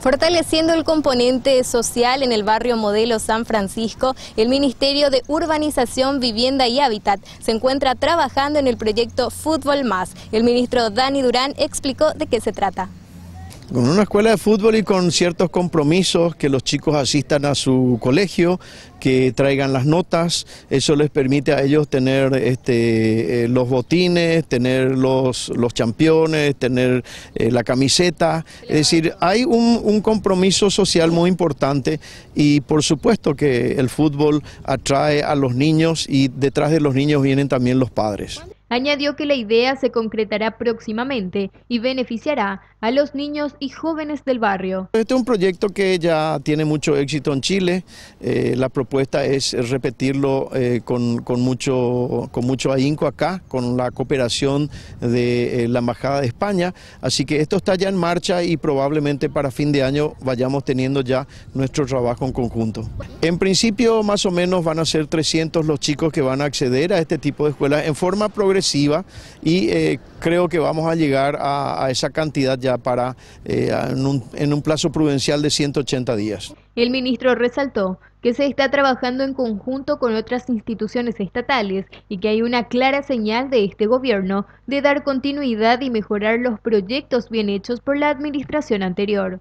Fortaleciendo el componente social en el barrio Modelo San Francisco, el Ministerio de Urbanización, Vivienda y Hábitat se encuentra trabajando en el proyecto Fútbol Más. El ministro Dani Durán explicó de qué se trata. Con una escuela de fútbol y con ciertos compromisos, que los chicos asistan a su colegio, que traigan las notas, eso les permite a ellos tener este, eh, los botines, tener los, los tener eh, la camiseta, es decir, hay un, compromiso social muy importante y por supuesto que el fútbol atrae a los niños y detrás de los niños vienen también los padres. Añadió que la idea se concretará próximamente y beneficiará a los niños y jóvenes del barrio. Este es un proyecto que ya tiene mucho éxito en Chile. Eh, la propuesta es repetirlo eh, con, mucho, con mucho ahínco acá, con la cooperación de eh, la Embajada de España. Así que esto está ya en marcha y probablemente para fin de año vayamos teniendo ya nuestro trabajo en conjunto. En principio, más o menos van a ser 300 los chicos que van a acceder a este tipo de escuelas en forma progresiva y eh, creo que vamos a llegar a, esa cantidad ya para eh, en un plazo prudencial de 180 días. El ministro resaltó que se está trabajando en conjunto con otras instituciones estatales y que hay una clara señal de este gobierno de dar continuidad y mejorar los proyectos bien hechos por la administración anterior.